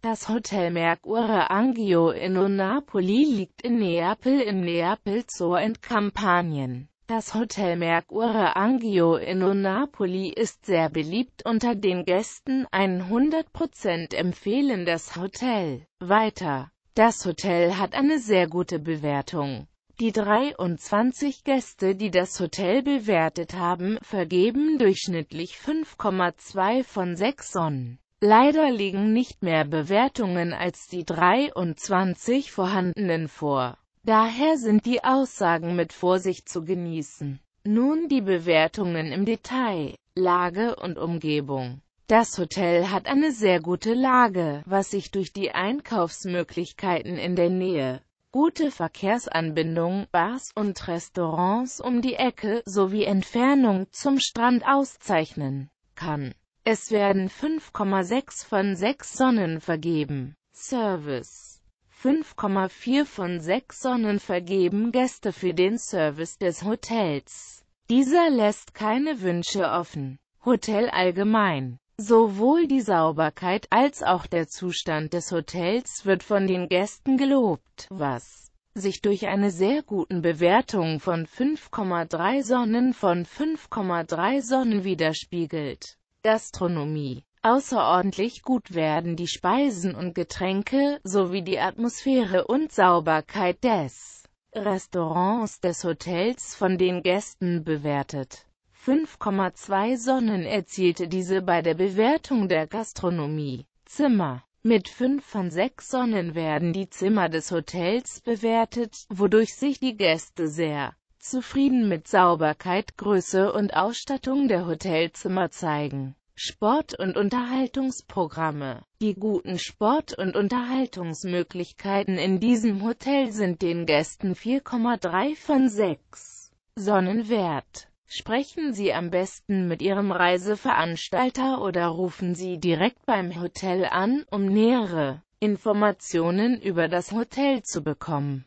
Das Hotel Mercure Angio in Napoli liegt in Neapel im Neapel Zoo in Kampanien. Das Hotel Mercure Angio in Napoli ist sehr beliebt unter den Gästen, 100% empfehlen das Hotel. Weiter. Das Hotel hat eine sehr gute Bewertung. Die 23 Gäste, die das Hotel bewertet haben, vergeben durchschnittlich 5,2 von 6 Sonnen. Leider liegen nicht mehr Bewertungen als die 23 vorhandenen vor. Daher sind die Aussagen mit Vorsicht zu genießen. Nun die Bewertungen im Detail, Lage und Umgebung. Das Hotel hat eine sehr gute Lage, was sich durch die Einkaufsmöglichkeiten in der Nähe, gute Verkehrsanbindung, Bars und Restaurants um die Ecke sowie Entfernung zum Strand auszeichnen kann. Es werden 5,6 von 6 Sonnen vergeben. Service 5,4 von 6 Sonnen vergeben Gäste für den Service des Hotels. Dieser lässt keine Wünsche offen. Hotel allgemein. Sowohl die Sauberkeit als auch der Zustand des Hotels wird von den Gästen gelobt, was sich durch eine sehr guten Bewertung von 5,3 Sonnen von 5,3 Sonnen widerspiegelt. Gastronomie. Außerordentlich gut werden die Speisen und Getränke, sowie die Atmosphäre und Sauberkeit des Restaurants des Hotels von den Gästen bewertet. 5,2 Sonnen erzielte diese bei der Bewertung der Gastronomie. Zimmer mit 5 von 6 Sonnen werden die Zimmer des Hotels bewertet, wodurch sich die Gäste sehr zufrieden mit Sauberkeit, Größe und Ausstattung der Hotelzimmer zeigen. Sport- und Unterhaltungsprogramme. Die guten Sport- und Unterhaltungsmöglichkeiten in diesem Hotel sind den Gästen 4,3 von 6 Sonnenwert. Sprechen Sie am besten mit Ihrem Reiseveranstalter oder rufen Sie direkt beim Hotel an, um nähere Informationen über das Hotel zu bekommen.